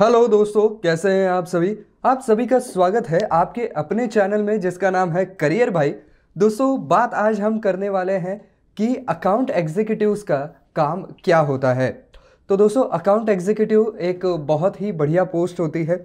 hello दोस्तों कैसे हैं आप सभी आप सभी का स्वागत है आपके अपने चैनल में जिसका नाम है करियर भाई दोस्तों बात आज हम करने वाले हैं कि अकाउंट एग्जीक्यूटिव्स का काम क्या होता है तो दोस्तों अकाउंट एग्जीक्यूटिव एक बहुत ही बढ़िया पोस्ट होती है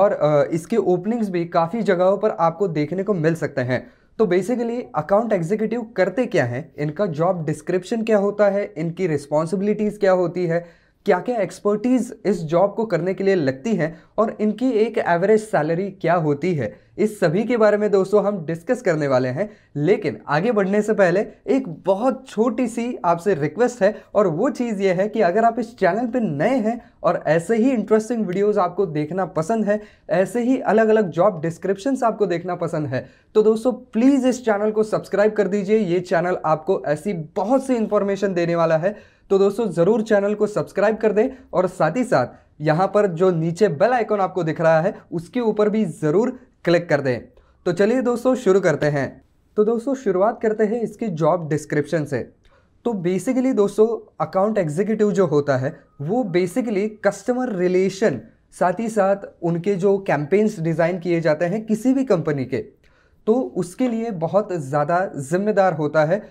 और इसके ओपनिंग्स भी काफ़ी जगहों पर आपको देखने को मिल सकते हैं तो बेसिकली अकाउंट एग्जीक्यूटिव करते क्या हैं इनका जॉब डिस्क्रिप्शन क्या होता है इनकी रिस्पॉन्सिबिलिटीज़ क्या होती है क्या क्या एक्सपर्टीज़ इस जॉब को करने के लिए लगती हैं और इनकी एक एवरेज सैलरी क्या होती है इस सभी के बारे में दोस्तों हम डिस्कस करने वाले हैं लेकिन आगे बढ़ने से पहले एक बहुत छोटी सी आपसे रिक्वेस्ट है और वो चीज़ ये है कि अगर आप इस चैनल पर नए हैं और ऐसे ही इंटरेस्टिंग वीडियोस आपको देखना पसंद है ऐसे ही अलग अलग जॉब डिस्क्रिप्शन आपको देखना पसंद है तो दोस्तों प्लीज़ इस चैनल को सब्सक्राइब कर दीजिए ये चैनल आपको ऐसी बहुत सी इन्फॉर्मेशन देने वाला है तो दोस्तों ज़रूर चैनल को सब्सक्राइब कर दें और साथ ही साथ यहाँ पर जो नीचे बेल आइकॉन आपको दिख रहा है उसके ऊपर भी ज़रूर क्लिक कर दें तो चलिए दोस्तों शुरू करते हैं तो दोस्तों शुरुआत करते हैं इसकी जॉब डिस्क्रिप्शन से तो बेसिकली दोस्तों अकाउंट एग्जीक्यूटिव जो होता है वो बेसिकली कस्टमर रिलेशन साथ ही साथ उनके जो कैंपेन्स डिज़ाइन किए जाते हैं किसी भी कंपनी के तो उसके लिए बहुत ज़्यादा जिम्मेदार होता है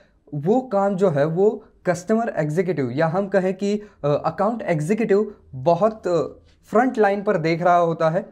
वो काम जो है वो कस्टमर एग्जीक्यूटिव या हम कहें कि अकाउंट एग्जीक्यूटिव बहुत फ्रंट लाइन पर देख रहा होता है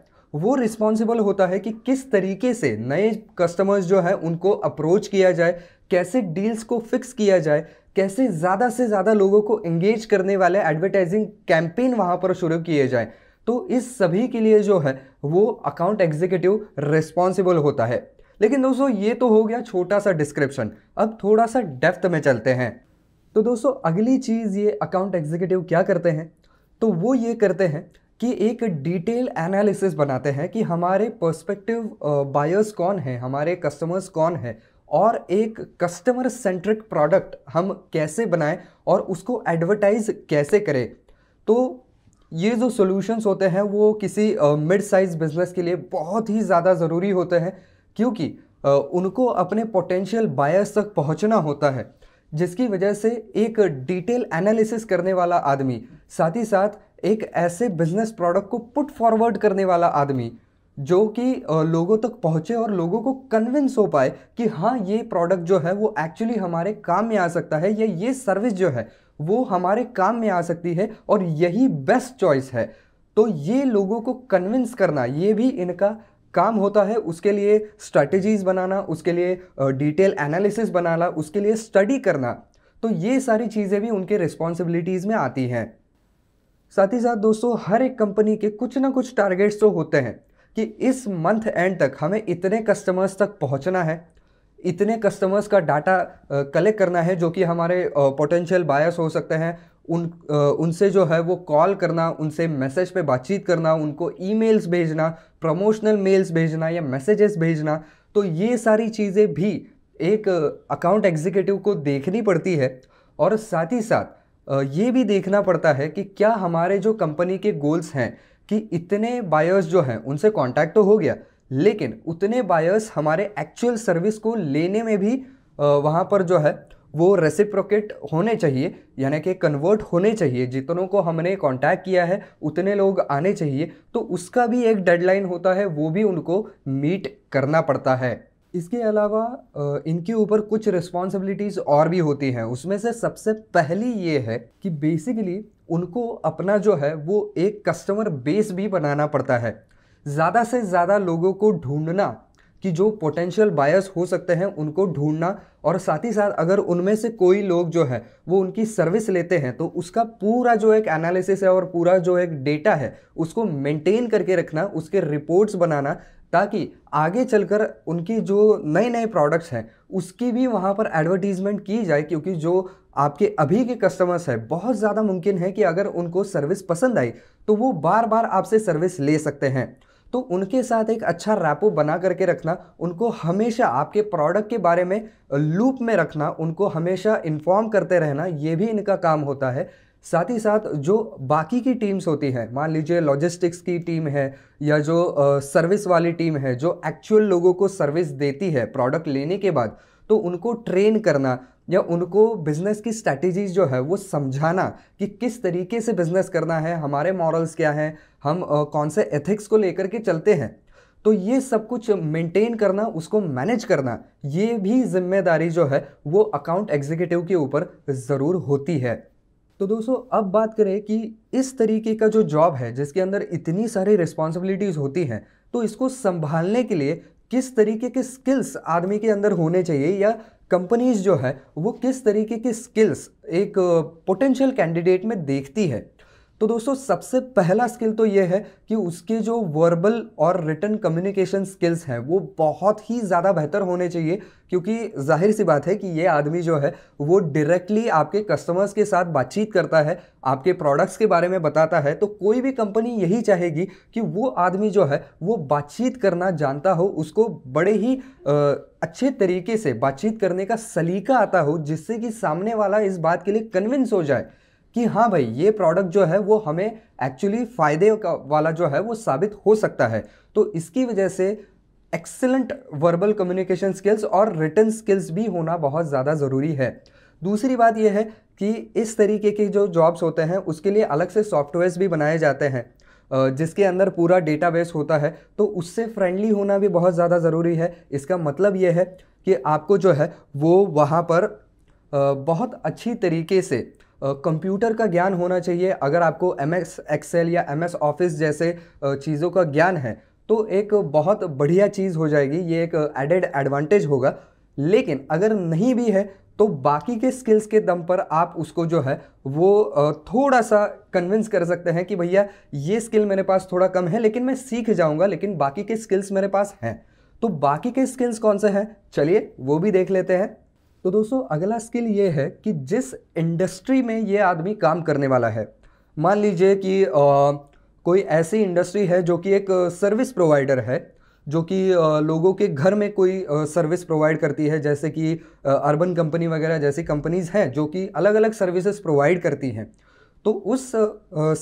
वो रिस्पॉन्सिबल होता है कि किस तरीके से नए कस्टमर्स जो है उनको अप्रोच किया जाए कैसे डील्स को फिक्स किया जाए कैसे ज़्यादा से ज़्यादा लोगों को एंगेज करने वाले एडवर्टाइजिंग कैंपेन वहाँ पर शुरू किए जाएँ तो इस सभी के लिए जो है वो अकाउंट एग्जीक्यूटिव रिस्पॉन्सिबल होता है लेकिन दोस्तों ये तो हो गया छोटा सा डिस्क्रिप्शन अब थोड़ा सा डेप्थ में चलते हैं तो दोस्तों अगली चीज़ ये अकाउंट एग्जीक्यूटिव क्या करते हैं तो वो ये करते हैं कि एक डिटेल एनालिसिस बनाते हैं कि हमारे पर्सपेक्टिव बायर्स कौन हैं हमारे कस्टमर्स कौन हैं और एक कस्टमर सेंट्रिक प्रोडक्ट हम कैसे बनाएं और उसको एडवर्टाइज कैसे करें तो ये जो सॉल्यूशंस होते हैं वो किसी मिड साइज बिजनेस के लिए बहुत ही ज़्यादा ज़रूरी होते हैं क्योंकि uh, उनको अपने पोटेंशियल बायर्स तक पहुंचना होता है जिसकी वजह से एक डिटेल एनालिसिस करने वाला आदमी साथ ही साथ एक ऐसे बिजनेस प्रोडक्ट को पुट फॉरवर्ड करने वाला आदमी जो कि लोगों तक पहुँचे और लोगों को कन्विंस हो पाए कि हाँ ये प्रोडक्ट जो है वो एक्चुअली हमारे काम में आ सकता है या ये सर्विस जो है वो हमारे काम में आ सकती है और यही बेस्ट चॉइस है तो ये लोगों को कन्विंस करना ये भी इनका काम होता है उसके लिए स्ट्रैटेजीज बनाना उसके लिए डिटेल एनालिसिस बनाना उसके लिए स्टडी करना तो ये सारी चीज़ें भी उनके रिस्पॉन्सिबिलिटीज़ में आती हैं साथ ही साथ दोस्तों हर एक कंपनी के कुछ ना कुछ टारगेट्स तो होते हैं कि इस मंथ एंड तक हमें इतने कस्टमर्स तक पहुंचना है इतने कस्टमर्स का डाटा कलेक्ट करना है जो कि हमारे पोटेंशियल बायस हो सकते हैं उन उनसे जो है वो कॉल करना उनसे मैसेज पे बातचीत करना उनको ईमेल्स भेजना प्रमोशनल मेल्स भेजना या मैसेजेस भेजना तो ये सारी चीज़ें भी एक अकाउंट एग्जीक्यूटिव को देखनी पड़ती है और साथ ही साथ ये भी देखना पड़ता है कि क्या हमारे जो कंपनी के गोल्स हैं कि इतने बायर्स जो हैं उनसे कांटेक्ट तो हो गया लेकिन उतने बायर्स हमारे एक्चुअल सर्विस को लेने में भी वहाँ पर जो है वो रेसिप्रोकेट होने चाहिए यानी कि कन्वर्ट होने चाहिए जितनों को हमने कांटेक्ट किया है उतने लोग आने चाहिए तो उसका भी एक डेडलाइन होता है वो भी उनको मीट करना पड़ता है इसके अलावा इनके ऊपर कुछ रिस्पॉन्सिबिलिटीज़ और भी होती हैं उसमें से सबसे पहली ये है कि बेसिकली उनको अपना जो है वो एक कस्टमर बेस भी बनाना पड़ता है ज़्यादा से ज़्यादा लोगों को ढूंढना कि जो पोटेंशियल बायस हो सकते हैं उनको ढूंढना और साथ ही साथ अगर उनमें से कोई लोग जो है वो उनकी सर्विस लेते हैं तो उसका पूरा जो एक एनालिसिस है और पूरा जो एक डेटा है उसको मेंटेन करके रखना उसके रिपोर्ट्स बनाना ताकि आगे चलकर उनकी जो नए नए प्रोडक्ट्स हैं उसकी भी वहाँ पर एडवर्टीज़मेंट की जाए क्योंकि जो आपके अभी के कस्टमर्स हैं बहुत ज़्यादा मुमकिन है कि अगर उनको सर्विस पसंद आई तो वो बार बार आपसे सर्विस ले सकते हैं तो उनके साथ एक अच्छा रैपो बना करके रखना उनको हमेशा आपके प्रोडक्ट के बारे में लूप में रखना उनको हमेशा इन्फॉर्म करते रहना ये भी इनका काम होता है साथ ही साथ जो बाकी की टीम्स होती हैं मान लीजिए लॉजिस्टिक्स की टीम है या जो सर्विस वाली टीम है जो एक्चुअल लोगों को सर्विस देती है प्रोडक्ट लेने के बाद तो उनको ट्रेन करना या उनको बिज़नेस की स्ट्रैटेजीज जो है वो समझाना कि किस तरीके से बिज़नेस करना है हमारे मॉरल्स क्या हैं हम आ, कौन से एथिक्स को लेकर के चलते हैं तो ये सब कुछ मेंटेन करना उसको मैनेज करना ये भी जिम्मेदारी जो है वो अकाउंट एग्जीक्यूटिव के ऊपर ज़रूर होती है तो दोस्तों अब बात करें कि इस तरीके का जो जॉब है जिसके अंदर इतनी सारी रिस्पॉन्सिबिलिटीज़ होती हैं तो इसको संभालने के लिए किस तरीके के स्किल्स आदमी के अंदर होने चाहिए या कंपनीज जो है वो किस तरीके की स्किल्स एक पोटेंशियल uh, कैंडिडेट में देखती है तो दोस्तों सबसे पहला स्किल तो ये है कि उसके जो वर्बल और रिटर्न कम्युनिकेशन स्किल्स हैं वो बहुत ही ज़्यादा बेहतर होने चाहिए क्योंकि जाहिर सी बात है कि ये आदमी जो है वो डायरेक्टली आपके कस्टमर्स के साथ बातचीत करता है आपके प्रोडक्ट्स के बारे में बताता है तो कोई भी कंपनी यही चाहेगी कि वो आदमी जो है वो बातचीत करना जानता हो उसको बड़े ही आ, अच्छे तरीके से बातचीत करने का सलीका आता हो जिससे कि सामने वाला इस बात के लिए कन्विंस हो जाए कि हाँ भाई ये प्रोडक्ट जो है वो हमें एक्चुअली फ़ायदे वाला जो है वो साबित हो सकता है तो इसकी वजह से एक्सेलेंट वर्बल कम्युनिकेशन स्किल्स और रिटर्न स्किल्स भी होना बहुत ज़्यादा ज़रूरी है दूसरी बात यह है कि इस तरीके के जो जॉब्स होते हैं उसके लिए अलग से सॉफ्टवेयर्स भी बनाए जाते हैं जिसके अंदर पूरा डेटाबेस होता है तो उससे फ्रेंडली होना भी बहुत ज़्यादा ज़रूरी है इसका मतलब यह है कि आपको जो है वो वहाँ पर बहुत अच्छी तरीके से कंप्यूटर का ज्ञान होना चाहिए अगर आपको एम एस एक्सेल या एम एस ऑफिस जैसे चीज़ों का ज्ञान है तो एक बहुत बढ़िया चीज़ हो जाएगी ये एक एडेड एडवांटेज होगा लेकिन अगर नहीं भी है तो बाकी के स्किल्स के दम पर आप उसको जो है वो थोड़ा सा कन्विंस कर सकते हैं कि भैया ये स्किल मेरे पास थोड़ा कम है लेकिन मैं सीख जाऊंगा लेकिन बाकी के स्किल्स मेरे पास हैं तो बाकी के स्किल्स कौन से हैं चलिए वो भी देख लेते हैं तो दोस्तों अगला स्किल ये है कि जिस इंडस्ट्री में ये आदमी काम करने वाला है मान लीजिए कि आ, कोई ऐसी इंडस्ट्री है जो कि एक सर्विस प्रोवाइडर है जो कि लोगों के घर में कोई सर्विस प्रोवाइड करती है जैसे कि अर्बन कंपनी वगैरह जैसी कंपनीज़ हैं जो कि अलग अलग सर्विसेज प्रोवाइड करती हैं तो उस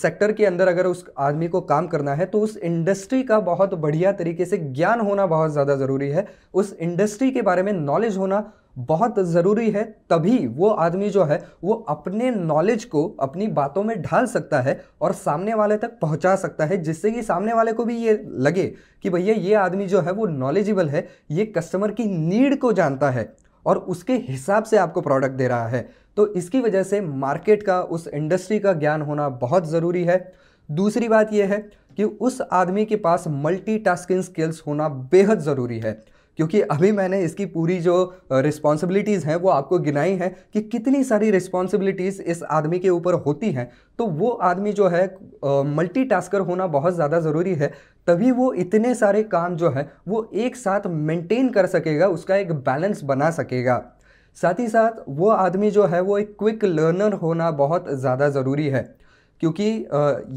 सेक्टर के अंदर अगर उस आदमी को काम करना है तो उस इंडस्ट्री का बहुत बढ़िया तरीके से ज्ञान होना बहुत ज़्यादा ज़रूरी है उस इंडस्ट्री के बारे में नॉलेज होना बहुत ज़रूरी है तभी वो आदमी जो है वो अपने नॉलेज को अपनी बातों में ढाल सकता है और सामने वाले तक पहुंचा सकता है जिससे कि सामने वाले को भी ये लगे कि भैया ये आदमी जो है वो नॉलेजेबल है ये कस्टमर की नीड को जानता है और उसके हिसाब से आपको प्रोडक्ट दे रहा है तो इसकी वजह से मार्केट का उस इंडस्ट्री का ज्ञान होना बहुत ज़रूरी है दूसरी बात यह है कि उस आदमी के पास मल्टी स्किल्स होना बेहद ज़रूरी है क्योंकि अभी मैंने इसकी पूरी जो रिस्पॉन्सिबिलिटीज़ हैं वो आपको गिनाई हैं कि कितनी सारी रिस्पॉन्सिबिलिटीज़ इस आदमी के ऊपर होती हैं तो वो आदमी जो है मल्टीटास्कर होना बहुत ज़्यादा ज़रूरी है तभी वो इतने सारे काम जो है वो एक साथ मेंटेन कर सकेगा उसका एक बैलेंस बना सकेगा साथ ही साथ वो आदमी जो है वो एक क्विक लर्नर होना बहुत ज़्यादा ज़रूरी है क्योंकि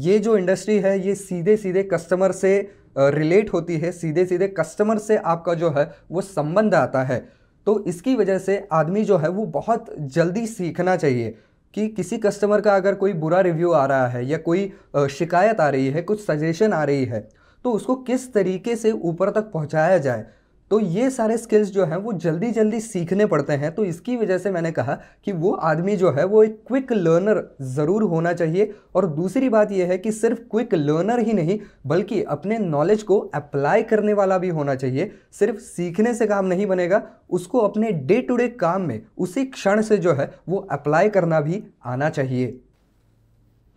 ये जो इंडस्ट्री है ये सीधे सीधे कस्टमर से रिलेट होती है सीधे सीधे कस्टमर से आपका जो है वो संबंध आता है तो इसकी वजह से आदमी जो है वो बहुत जल्दी सीखना चाहिए कि किसी कस्टमर का अगर कोई बुरा रिव्यू आ रहा है या कोई शिकायत आ रही है कुछ सजेशन आ रही है तो उसको किस तरीके से ऊपर तक पहुंचाया जाए तो ये सारे स्किल्स जो हैं वो जल्दी जल्दी सीखने पड़ते हैं तो इसकी वजह से मैंने कहा कि वो आदमी जो है वो एक क्विक लर्नर ज़रूर होना चाहिए और दूसरी बात ये है कि सिर्फ क्विक लर्नर ही नहीं बल्कि अपने नॉलेज को अप्लाई करने वाला भी होना चाहिए सिर्फ सीखने से काम नहीं बनेगा उसको अपने डे टू डे काम में उसी क्षण से जो है वो अप्लाई करना भी आना चाहिए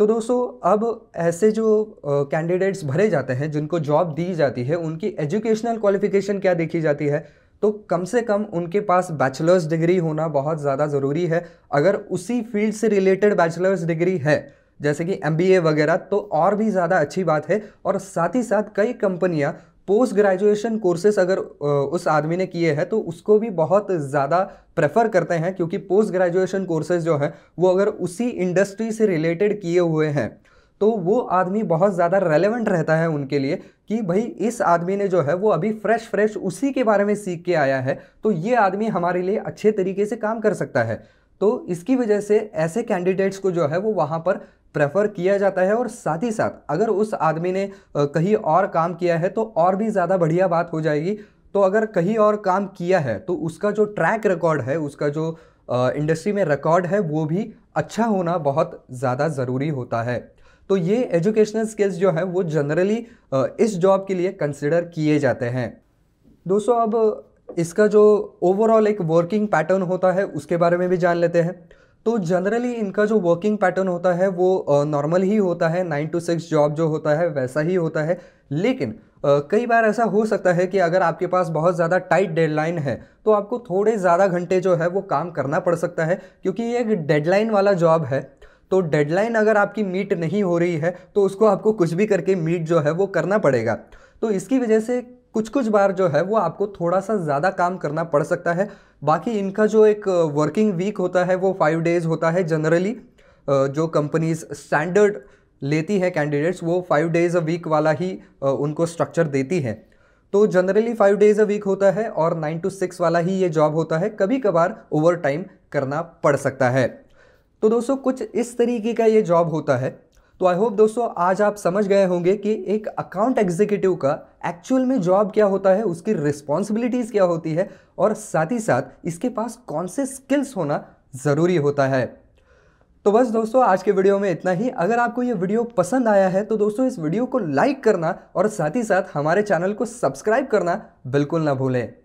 तो दोस्तों अब ऐसे जो कैंडिडेट्स भरे जाते हैं जिनको जॉब दी जाती है उनकी एजुकेशनल क्वालिफिकेशन क्या देखी जाती है तो कम से कम उनके पास बैचलर्स डिग्री होना बहुत ज़्यादा ज़रूरी है अगर उसी फील्ड से रिलेटेड बैचलर्स डिग्री है जैसे कि एम वगैरह तो और भी ज़्यादा अच्छी बात है और साथ ही साथ कई कंपनियाँ पोस्ट ग्रेजुएशन कोर्सेस अगर उस आदमी ने किए हैं तो उसको भी बहुत ज़्यादा प्रेफर करते हैं क्योंकि पोस्ट ग्रेजुएशन कोर्सेज जो है वो अगर उसी इंडस्ट्री से रिलेटेड किए हुए हैं तो वो आदमी बहुत ज़्यादा रेलेवेंट रहता है उनके लिए कि भाई इस आदमी ने जो है वो अभी फ्रेश फ्रेश उसी के बारे में सीख के आया है तो ये आदमी हमारे लिए अच्छे तरीके से काम कर सकता है तो इसकी वजह से ऐसे कैंडिडेट्स को जो है वो वहाँ पर प्रेफर किया जाता है और साथ ही साथ अगर उस आदमी ने कहीं और काम किया है तो और भी ज़्यादा बढ़िया बात हो जाएगी तो अगर कहीं और काम किया है तो उसका जो ट्रैक रिकॉर्ड है उसका जो इंडस्ट्री में रिकॉर्ड है वो भी अच्छा होना बहुत ज़्यादा ज़रूरी होता है तो ये एजुकेशनल स्किल्स जो है वो जनरली इस जॉब के लिए कंसिडर किए जाते हैं दोस्तों अब इसका जो ओवरऑल एक वर्किंग पैटर्न होता है उसके बारे में भी जान लेते हैं तो जनरली इनका जो वर्किंग पैटर्न होता है वो नॉर्मल ही होता है नाइन टू सिक्स जॉब जो होता है वैसा ही होता है लेकिन कई बार ऐसा हो सकता है कि अगर आपके पास बहुत ज़्यादा टाइट डेडलाइन है तो आपको थोड़े ज़्यादा घंटे जो है वो काम करना पड़ सकता है क्योंकि ये एक डेडलाइन वाला जॉब है तो डेडलाइन अगर आपकी मीट नहीं हो रही है तो उसको आपको कुछ भी करके मीट जो है वो करना पड़ेगा तो इसकी वजह से कुछ कुछ बार जो है वो आपको थोड़ा सा ज़्यादा काम करना पड़ सकता है बाकी इनका जो एक वर्किंग वीक होता है वो फाइव डेज़ होता है जनरली जो कंपनीज स्टैंडर्ड लेती है कैंडिडेट्स वो फाइव डेज़ अ वीक वाला ही उनको स्ट्रक्चर देती है तो generally five days a week होता है और नाइन टू सिक्स वाला ही ये जॉब होता है कभी कभार ओवर टाइम करना पड़ सकता है तो दोस्तों कुछ इस तरीके का ये जॉब होता है तो आई होप दोस्तों आज आप समझ गए होंगे कि एक अकाउंट एग्जीक्यूटिव का एक्चुअल में जॉब क्या होता है उसकी रिस्पॉन्सिबिलिटीज़ क्या होती है और साथ ही साथ इसके पास कौन से स्किल्स होना ज़रूरी होता है तो बस दोस्तों आज के वीडियो में इतना ही अगर आपको ये वीडियो पसंद आया है तो दोस्तों इस वीडियो को लाइक करना और साथ ही साथ हमारे चैनल को सब्सक्राइब करना बिल्कुल ना भूलें